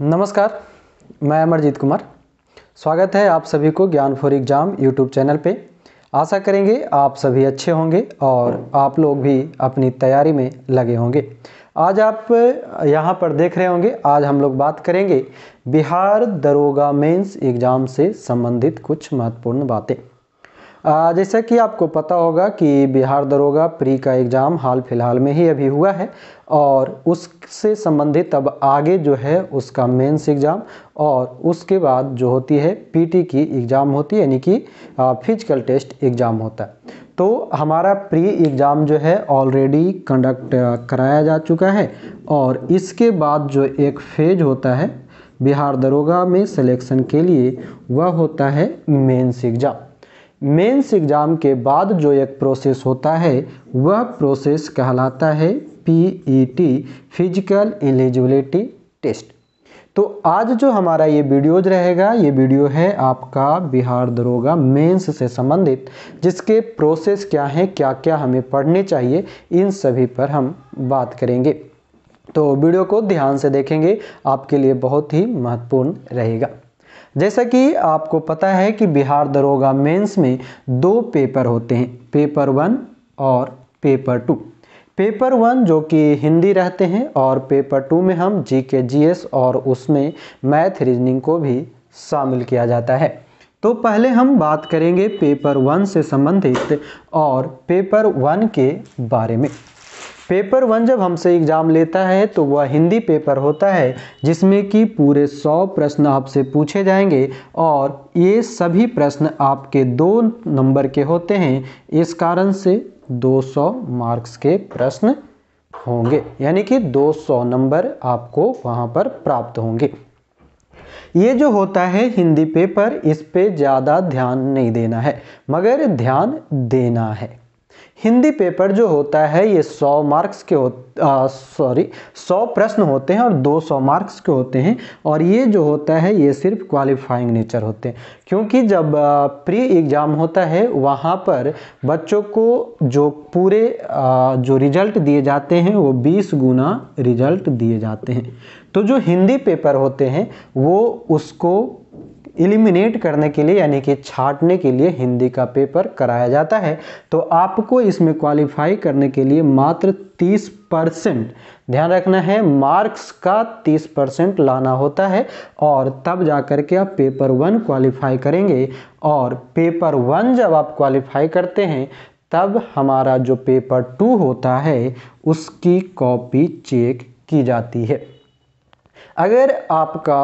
नमस्कार मैं अमरजीत कुमार स्वागत है आप सभी को ज्ञान फॉर एग्ज़ाम यूट्यूब चैनल पे आशा करेंगे आप सभी अच्छे होंगे और आप लोग भी अपनी तैयारी में लगे होंगे आज आप यहाँ पर देख रहे होंगे आज हम लोग बात करेंगे बिहार दरोगा मेंस एग्ज़ाम से संबंधित कुछ महत्वपूर्ण बातें जैसा कि आपको पता होगा कि बिहार दरोगा प्री का एग्ज़ाम हाल फिलहाल में ही अभी हुआ है और उससे संबंधित अब आगे जो है उसका मेंस एग्ज़ाम और उसके बाद जो होती है पीटी की एग्ज़ाम होती है यानी कि फिजिकल टेस्ट एग्ज़ाम होता है तो हमारा प्री एग्ज़ाम जो है ऑलरेडी कंडक्ट कराया जा चुका है और इसके बाद जो एक फेज होता है बिहार दरोगा में सिलेक्शन के लिए वह होता है मेंस एग्ज़ाम मेंस एग्ज़ाम के बाद जो एक प्रोसेस होता है वह प्रोसेस कहलाता है पीईटी फिजिकल एलिजिबिलिटी टेस्ट तो आज जो हमारा ये वीडियोज रहेगा ये वीडियो है आपका बिहार दरोगा मेंस से संबंधित जिसके प्रोसेस क्या हैं क्या क्या हमें पढ़ने चाहिए इन सभी पर हम बात करेंगे तो वीडियो को ध्यान से देखेंगे आपके लिए बहुत ही महत्वपूर्ण रहेगा जैसा कि आपको पता है कि बिहार दरोगा मेंस में दो पेपर होते हैं पेपर वन और पेपर टू पेपर वन जो कि हिंदी रहते हैं और पेपर टू में हम जी के जी एस और उसमें मैथ रीजनिंग को भी शामिल किया जाता है तो पहले हम बात करेंगे पेपर वन से संबंधित और पेपर वन के बारे में पेपर वन जब हमसे एग्ज़ाम लेता है तो वह हिंदी पेपर होता है जिसमें कि पूरे सौ प्रश्न आपसे पूछे जाएंगे और ये सभी प्रश्न आपके दो नंबर के होते हैं इस कारण से 200 मार्क्स के प्रश्न होंगे यानी कि 200 नंबर आपको वहाँ पर प्राप्त होंगे ये जो होता है हिंदी पेपर इस पे ज़्यादा ध्यान नहीं देना है मगर ध्यान देना है हिंदी पेपर जो होता है ये 100 मार्क्स के हो सॉरी 100 प्रश्न होते हैं और 200 मार्क्स के होते हैं और ये जो होता है ये सिर्फ क्वालिफाइंग नेचर होते हैं क्योंकि जब प्री एग्ज़ाम होता है वहाँ पर बच्चों को जो पूरे जो रिज़ल्ट दिए जाते हैं वो 20 गुना रिज़ल्ट दिए जाते हैं तो जो हिंदी पेपर होते हैं वो उसको इलिमिनेट करने के लिए यानी कि छाटने के लिए हिंदी का पेपर कराया जाता है तो आपको इसमें क्वालिफाई करने के लिए मात्र तीस परसेंट ध्यान रखना है मार्क्स का तीस परसेंट लाना होता है और तब जा कर के आप पेपर वन क्वालिफाई करेंगे और पेपर वन जब आप क्वालिफाई करते हैं तब हमारा जो पेपर टू होता है उसकी कॉपी चेक की जाती है अगर आपका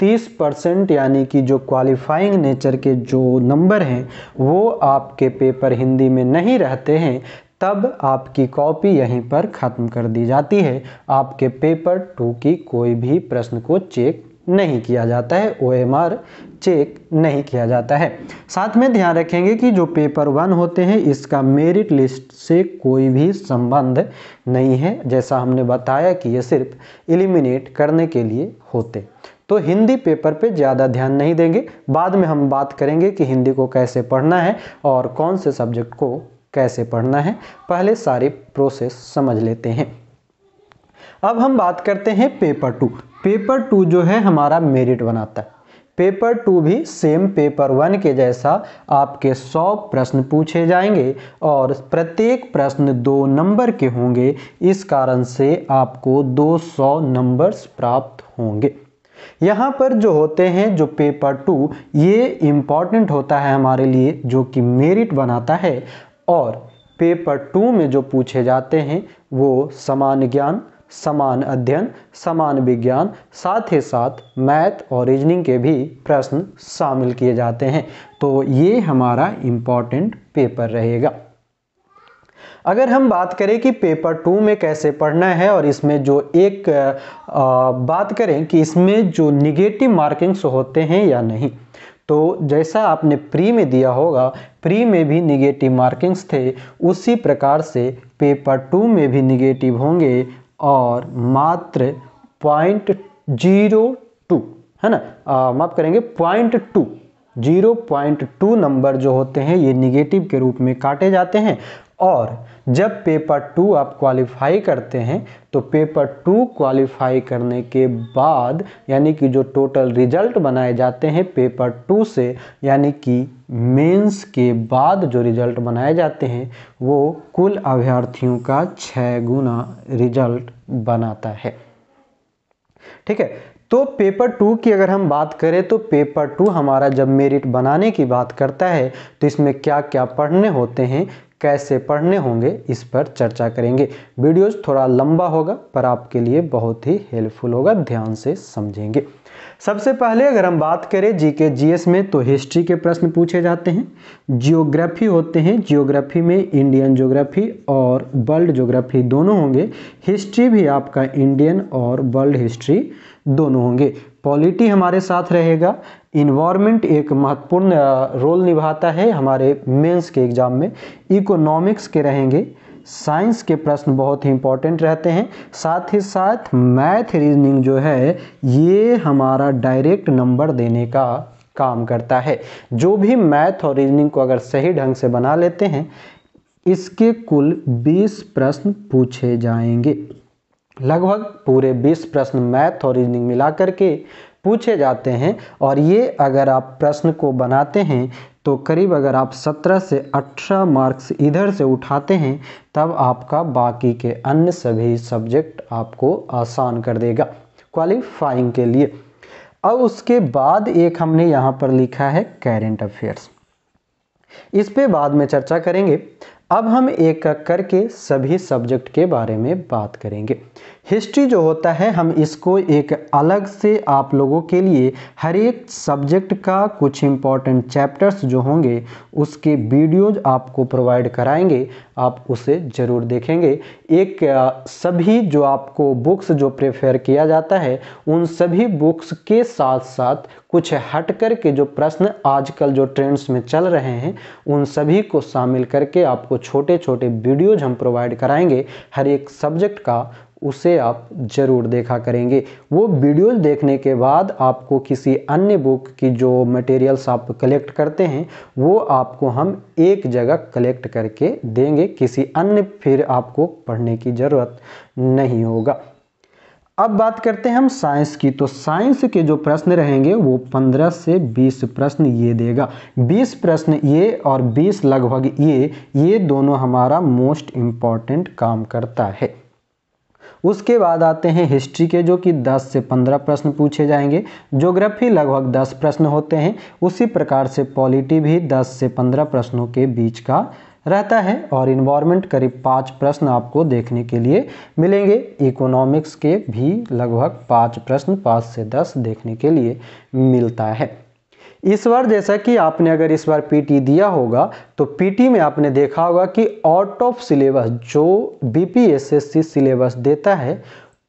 तीस परसेंट यानी कि जो क्वालिफाइंग नेचर के जो नंबर हैं वो आपके पेपर हिंदी में नहीं रहते हैं तब आपकी कॉपी यहीं पर ख़त्म कर दी जाती है आपके पेपर टू की कोई भी प्रश्न को चेक नहीं किया जाता है ओ चेक नहीं किया जाता है साथ में ध्यान रखेंगे कि जो पेपर वन होते हैं इसका मेरिट लिस्ट से कोई भी संबंध नहीं है जैसा हमने बताया कि ये सिर्फ एलिमिनेट करने के लिए होते तो हिंदी पेपर पे ज़्यादा ध्यान नहीं देंगे बाद में हम बात करेंगे कि हिंदी को कैसे पढ़ना है और कौन से सब्जेक्ट को कैसे पढ़ना है पहले सारे प्रोसेस समझ लेते हैं अब हम बात करते हैं पेपर टू पेपर टू जो है हमारा मेरिट बनाता है पेपर टू भी सेम पेपर वन के जैसा आपके सौ प्रश्न पूछे जाएंगे और प्रत्येक प्रश्न दो नंबर के होंगे इस कारण से आपको दो सौ नंबर्स प्राप्त होंगे यहाँ पर जो होते हैं जो पेपर टू ये इम्पॉर्टेंट होता है हमारे लिए जो कि मेरिट बनाता है और पेपर टू में जो पूछे जाते हैं वो समान ज्ञान समान अध्ययन समान विज्ञान साथ ही साथ मैथ और रीजनिंग के भी प्रश्न शामिल किए जाते हैं तो ये हमारा इम्पॉर्टेंट पेपर रहेगा अगर हम बात करें कि पेपर टू में कैसे पढ़ना है और इसमें जो एक आ, बात करें कि इसमें जो निगेटिव मार्किंग्स होते हैं या नहीं तो जैसा आपने प्री में दिया होगा प्री में भी निगेटिव मार्किंग्स थे उसी प्रकार से पेपर टू में भी निगेटिव होंगे और मात्र पॉइंट जीरो टू है ना माफ़ करेंगे point two zero point two number जो होते हैं ये निगेटिव के रूप में काटे जाते हैं और जब पेपर टू आप क्वालिफाई करते हैं तो पेपर टू क्वालिफाई करने के बाद यानी कि जो टोटल रिजल्ट बनाए जाते हैं पेपर टू से यानी कि मेंस के बाद जो रिजल्ट बनाए जाते हैं वो कुल अभ्यर्थियों का छः गुना रिजल्ट बनाता है ठीक है तो पेपर टू की अगर हम बात करें तो पेपर टू हमारा जब मेरिट बनाने की बात करता है तो इसमें क्या क्या पढ़ने होते हैं कैसे पढ़ने होंगे इस पर चर्चा करेंगे वीडियोस थोड़ा लंबा होगा पर आपके लिए बहुत ही हेल्पफुल होगा ध्यान से समझेंगे सबसे पहले अगर हम बात करें जी के जी एस में तो हिस्ट्री के प्रश्न पूछे जाते हैं जियोग्राफी होते हैं जियोग्राफी में इंडियन जियोग्राफी और वर्ल्ड जियोग्राफी दोनों होंगे हिस्ट्री भी आपका इंडियन और वर्ल्ड हिस्ट्री दोनों होंगे पॉलिटी हमारे साथ रहेगा इन्वायरमेंट एक महत्वपूर्ण रोल निभाता है हमारे मेंस के एग्ज़ाम में इकोनॉमिक्स के रहेंगे साइंस के प्रश्न बहुत ही इंपॉर्टेंट रहते हैं साथ ही साथ मैथ रीजनिंग जो है ये हमारा डायरेक्ट नंबर देने का काम करता है जो भी मैथ और रीजनिंग को अगर सही ढंग से बना लेते हैं इसके कुल 20 प्रश्न पूछे जाएंगे लगभग पूरे 20 प्रश्न मैथ और रीजनिंग मिला करके पूछे जाते हैं और ये अगर आप प्रश्न को बनाते हैं तो करीब अगर आप 17 से 18 मार्क्स इधर से उठाते हैं तब आपका बाकी के अन्य सभी सब्जेक्ट आपको आसान कर देगा क्वालिफाइंग के लिए अब उसके बाद एक हमने यहाँ पर लिखा है करेंट अफेयर्स इस पे बाद में चर्चा करेंगे अब हम एक एक करके सभी सब्जेक्ट के बारे में बात करेंगे हिस्ट्री जो होता है हम इसको एक अलग से आप लोगों के लिए हर एक सब्जेक्ट का कुछ इम्पॉर्टेंट चैप्टर्स जो होंगे उसके वीडियोज आपको प्रोवाइड कराएंगे आप उसे ज़रूर देखेंगे एक सभी जो आपको बुक्स जो प्रेफर किया जाता है उन सभी बुक्स के साथ साथ कुछ हट कर के जो प्रश्न आजकल जो ट्रेंड्स में चल रहे हैं उन सभी को शामिल करके आपको छोटे छोटे वीडियोज हम प्रोवाइड कराएंगे हर एक सब्जेक्ट का उसे आप ज़रूर देखा करेंगे वो वीडियोज देखने के बाद आपको किसी अन्य बुक की जो मटेरियल्स आप कलेक्ट करते हैं वो आपको हम एक जगह कलेक्ट करके देंगे किसी अन्य फिर आपको पढ़ने की ज़रूरत नहीं होगा अब बात करते हैं हम साइंस की तो साइंस के जो प्रश्न रहेंगे वो 15 से 20 प्रश्न ये देगा 20 प्रश्न ये और 20 लगभग ये ये दोनों हमारा मोस्ट इम्पॉर्टेंट काम करता है उसके बाद आते हैं हिस्ट्री के जो कि 10 से 15 प्रश्न पूछे जाएंगे ज्योग्राफी लगभग 10 प्रश्न होते हैं उसी प्रकार से पॉलिटी भी 10 से 15 प्रश्नों के बीच का रहता है और इन्वायरमेंट करीब पाँच प्रश्न आपको देखने के लिए मिलेंगे इकोनॉमिक्स के भी लगभग पाँच प्रश्न पाँच से दस देखने के लिए मिलता है इस बार जैसा कि आपने अगर इस बार पीटी दिया होगा तो पीटी में आपने देखा होगा कि आउट ऑफ सिलेबस जो बीपीएसएससी सिलेबस देता है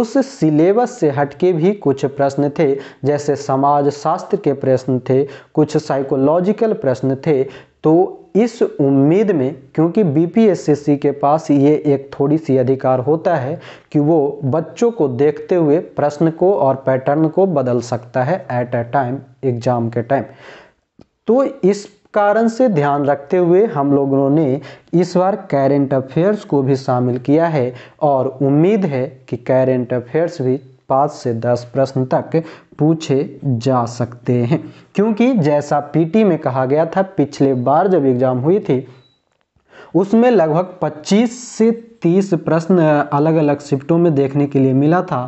उस सिलेबस से हटके भी कुछ प्रश्न थे जैसे समाज शास्त्र के प्रश्न थे कुछ साइकोलॉजिकल प्रश्न थे तो इस उम्मीद में क्योंकि बीपीएससी के पास ये एक थोड़ी सी अधिकार होता है कि वो बच्चों को देखते हुए प्रश्न को और पैटर्न को बदल सकता है एट अ टाइम एग्जाम के टाइम तो इस कारण से ध्यान रखते हुए हम लोगों ने इस बार कैरेंट अफेयर्स को भी शामिल किया है और उम्मीद है कि कैरेंट अफेयर्स भी पाँच से दस प्रश्न तक पूछे जा सकते हैं क्योंकि जैसा पीटी में कहा गया था पिछले बार जब एग्ज़ाम हुई थी उसमें लगभग 25 से 30 प्रश्न अलग अलग शिफ्टों में देखने के लिए मिला था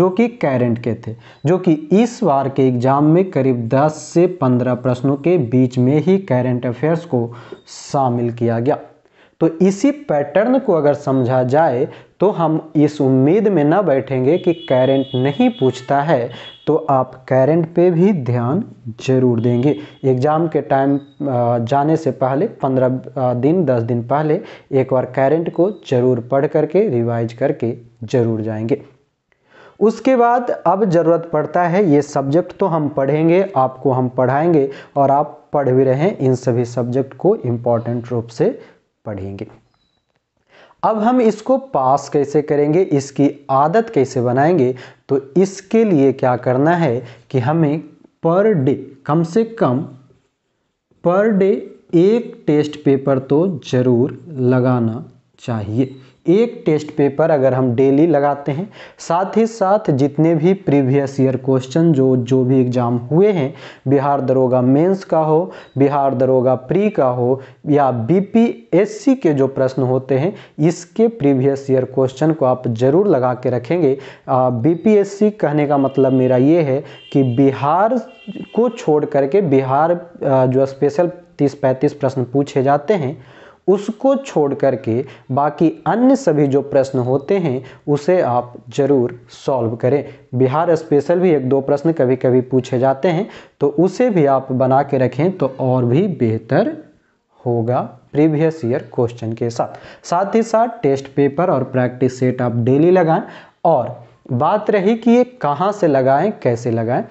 जो कि कैरेंट के थे जो कि इस बार के एग्ज़ाम में करीब 10 से 15 प्रश्नों के बीच में ही कैरेंट अफेयर्स को शामिल किया गया तो इसी पैटर्न को अगर समझा जाए तो हम इस उम्मीद में ना बैठेंगे कि कैरेंट नहीं पूछता है तो आप कैरेंट पे भी ध्यान जरूर देंगे एग्ज़ाम के टाइम जाने से पहले पंद्रह दिन दस दिन पहले एक बार कैरेंट को ज़रूर पढ़ करके रिवाइज करके ज़रूर जाएंगे उसके बाद अब ज़रूरत पड़ता है ये सब्जेक्ट तो हम पढ़ेंगे आपको हम पढ़ाएंगे और आप पढ़ भी रहें इन सभी सब्जेक्ट को इम्पॉर्टेंट रूप से पढ़ेंगे अब हम इसको पास कैसे करेंगे इसकी आदत कैसे बनाएंगे तो इसके लिए क्या करना है कि हमें पर डे कम से कम पर डे एक टेस्ट पेपर तो ज़रूर लगाना चाहिए एक टेस्ट पेपर अगर हम डेली लगाते हैं साथ ही साथ जितने भी प्रीवियस ईयर क्वेश्चन जो जो भी एग्ज़ाम हुए हैं बिहार दरोगा मेंस का हो बिहार दरोगा प्री का हो या बीपीएससी के जो प्रश्न होते हैं इसके प्रीवियस ईयर क्वेश्चन को आप ज़रूर लगा के रखेंगे बीपीएससी कहने का मतलब मेरा ये है कि बिहार को छोड़ करके बिहार जो स्पेशल तीस पैंतीस प्रश्न पूछे जाते हैं उसको छोड़ कर के बाकी अन्य सभी जो प्रश्न होते हैं उसे आप ज़रूर सॉल्व करें बिहार स्पेशल भी एक दो प्रश्न कभी कभी पूछे जाते हैं तो उसे भी आप बना के रखें तो और भी बेहतर होगा प्रीवियस ईयर क्वेश्चन के साथ साथ ही साथ टेस्ट पेपर और प्रैक्टिस सेट आप डेली लगाएं और बात रही कि ये कहाँ से लगाएं कैसे लगाएं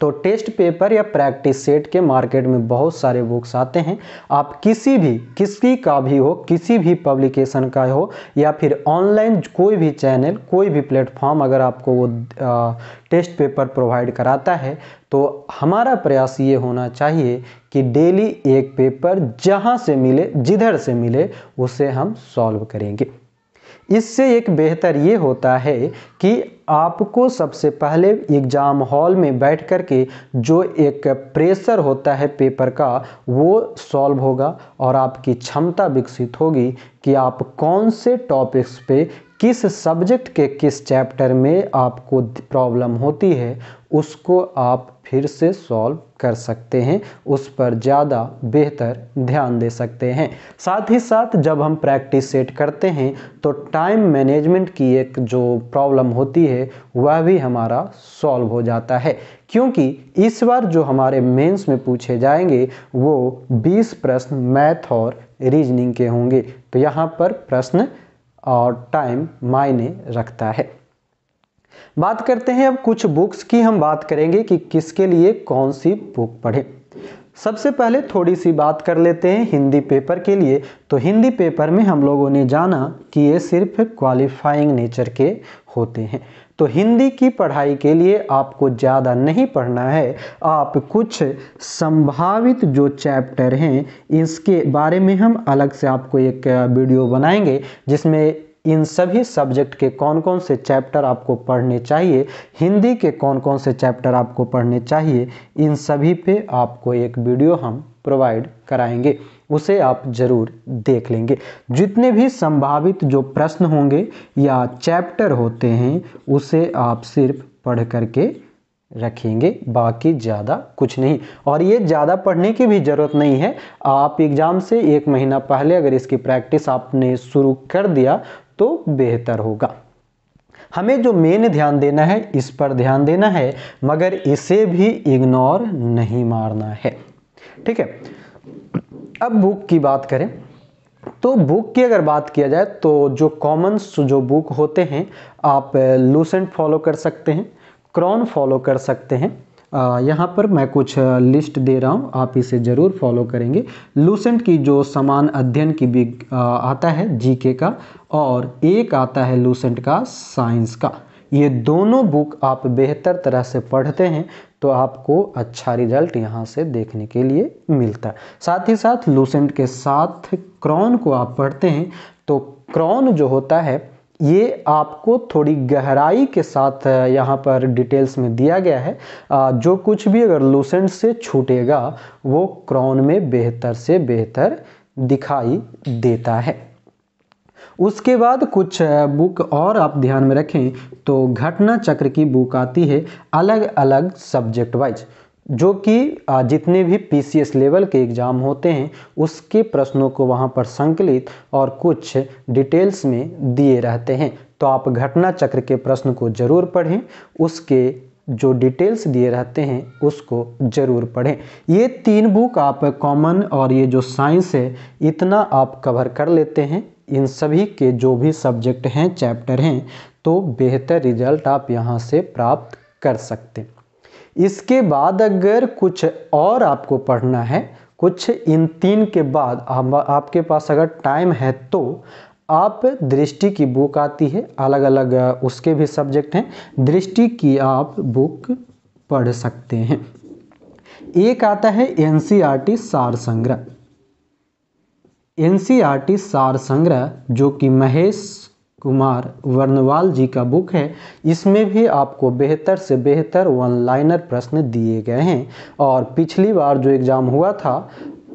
तो टेस्ट पेपर या प्रैक्टिस सेट के मार्केट में बहुत सारे बुक्स आते हैं आप किसी भी किसी का भी हो किसी भी पब्लिकेशन का हो या फिर ऑनलाइन कोई भी चैनल कोई भी प्लेटफॉर्म अगर आपको वो आ, टेस्ट पेपर प्रोवाइड कराता है तो हमारा प्रयास ये होना चाहिए कि डेली एक पेपर जहाँ से मिले जिधर से मिले उसे हम सॉल्व करेंगे इससे एक बेहतर ये होता है कि आपको सबसे पहले एग्ज़ाम हॉल में बैठ कर के जो एक प्रेशर होता है पेपर का वो सॉल्व होगा और आपकी क्षमता विकसित होगी कि आप कौन से टॉपिक्स पे किस सब्जेक्ट के किस चैप्टर में आपको प्रॉब्लम होती है उसको आप फिर से सॉल्व कर सकते हैं उस पर ज़्यादा बेहतर ध्यान दे सकते हैं साथ ही साथ जब हम प्रैक्टिस सेट करते हैं तो टाइम मैनेजमेंट की एक जो प्रॉब्लम होती है वह भी हमारा सॉल्व हो जाता है क्योंकि इस बार जो हमारे मेंस में पूछे जाएंगे वो 20 प्रश्न मैथ और रीजनिंग के होंगे तो यहाँ पर प्रश्न और टाइम मायने रखता है बात करते हैं अब कुछ बुक्स की हम बात करेंगे कि किसके लिए कौन सी बुक पढ़ें सबसे पहले थोड़ी सी बात कर लेते हैं हिंदी पेपर के लिए तो हिंदी पेपर में हम लोगों ने जाना कि ये सिर्फ क्वालिफाइंग नेचर के होते हैं तो हिंदी की पढ़ाई के लिए आपको ज़्यादा नहीं पढ़ना है आप कुछ संभावित जो चैप्टर हैं इसके बारे में हम अलग से आपको एक वीडियो बनाएंगे जिसमें इन सभी सब्जेक्ट के कौन कौन से चैप्टर आपको पढ़ने चाहिए हिंदी के कौन कौन से चैप्टर आपको पढ़ने चाहिए इन सभी पे आपको एक वीडियो हम प्रोवाइड कराएंगे उसे आप जरूर देख लेंगे जितने भी संभावित जो प्रश्न होंगे या चैप्टर होते हैं उसे आप सिर्फ पढ़ करके रखेंगे बाकी ज़्यादा कुछ नहीं और ये ज़्यादा पढ़ने की भी ज़रूरत नहीं है आप एग्ज़ाम से एक महीना पहले अगर इसकी प्रैक्टिस आपने शुरू कर दिया तो बेहतर होगा हमें जो मेन ध्यान देना है इस पर ध्यान देना है मगर इसे भी इग्नोर नहीं मारना है ठीक है अब बुक की बात करें तो बुक की अगर बात किया जाए तो जो कॉमन्स जो बुक होते हैं आप लूसेंट फॉलो कर सकते हैं क्रॉन फॉलो कर सकते हैं यहाँ पर मैं कुछ लिस्ट दे रहा हूँ आप इसे ज़रूर फॉलो करेंगे लूसेंट की जो समान अध्ययन की भी आता है जीके का और एक आता है लूसेंट का साइंस का ये दोनों बुक आप बेहतर तरह से पढ़ते हैं तो आपको अच्छा रिजल्ट यहाँ से देखने के लिए मिलता है साथ ही साथ लूसेंट के साथ क्रॉन को आप पढ़ते हैं तो क्रॉन जो होता है ये आपको थोड़ी गहराई के साथ यहाँ पर डिटेल्स में दिया गया है जो कुछ भी अगर लूसेंट से छूटेगा वो क्रॉन में बेहतर से बेहतर दिखाई देता है उसके बाद कुछ बुक और आप ध्यान में रखें तो घटना चक्र की बुक आती है अलग अलग सब्जेक्ट वाइज जो कि जितने भी पी लेवल के एग्ज़ाम होते हैं उसके प्रश्नों को वहाँ पर संकलित और कुछ डिटेल्स में दिए रहते हैं तो आप घटना चक्र के प्रश्न को ज़रूर पढ़ें उसके जो डिटेल्स दिए रहते हैं उसको ज़रूर पढ़ें ये तीन बुक आप कॉमन और ये जो साइंस है इतना आप कवर कर लेते हैं इन सभी के जो भी सब्जेक्ट हैं चैप्टर हैं तो बेहतर रिजल्ट आप यहाँ से प्राप्त कर सकते हैं इसके बाद अगर कुछ और आपको पढ़ना है कुछ इन तीन के बाद आप, आपके पास अगर टाइम है तो आप दृष्टि की बुक आती है अलग अलग उसके भी सब्जेक्ट हैं दृष्टि की आप बुक पढ़ सकते हैं एक आता है एन e सार संग्रह एन e सार संग्रह जो कि महेश कुमार वर्णवाल जी का बुक है इसमें भी आपको बेहतर से बेहतर वन लाइनर प्रश्न दिए गए हैं और पिछली बार जो एग्ज़ाम हुआ था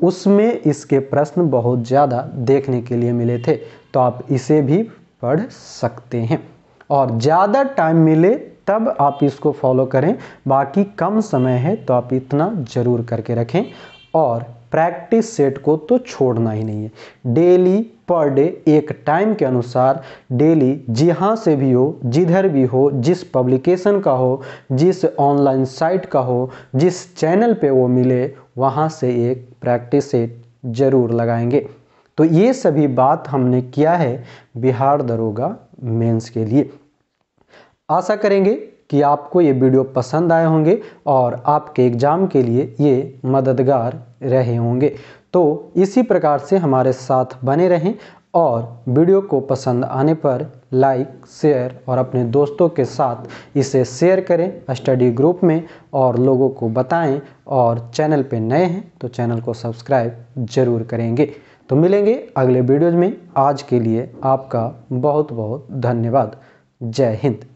उसमें इसके प्रश्न बहुत ज़्यादा देखने के लिए मिले थे तो आप इसे भी पढ़ सकते हैं और ज़्यादा टाइम मिले तब आप इसको फॉलो करें बाकी कम समय है तो आप इतना ज़रूर करके रखें और प्रैक्टिस सेट को तो छोड़ना ही नहीं है डेली पर डे एक टाइम के अनुसार डेली जहाँ से भी हो जिधर भी हो जिस पब्लिकेशन का हो जिस ऑनलाइन साइट का हो जिस चैनल पे वो मिले वहाँ से एक प्रैक्टिस सेट ज़रूर लगाएंगे तो ये सभी बात हमने किया है बिहार दरोगा मेंस के लिए आशा करेंगे कि आपको ये वीडियो पसंद आए होंगे और आपके एग्ज़ाम के लिए ये मददगार रहे होंगे तो इसी प्रकार से हमारे साथ बने रहें और वीडियो को पसंद आने पर लाइक शेयर और अपने दोस्तों के साथ इसे शेयर करें स्टडी ग्रुप में और लोगों को बताएं और चैनल पे नए हैं तो चैनल को सब्सक्राइब ज़रूर करेंगे तो मिलेंगे अगले वीडियोज में आज के लिए आपका बहुत बहुत धन्यवाद जय हिंद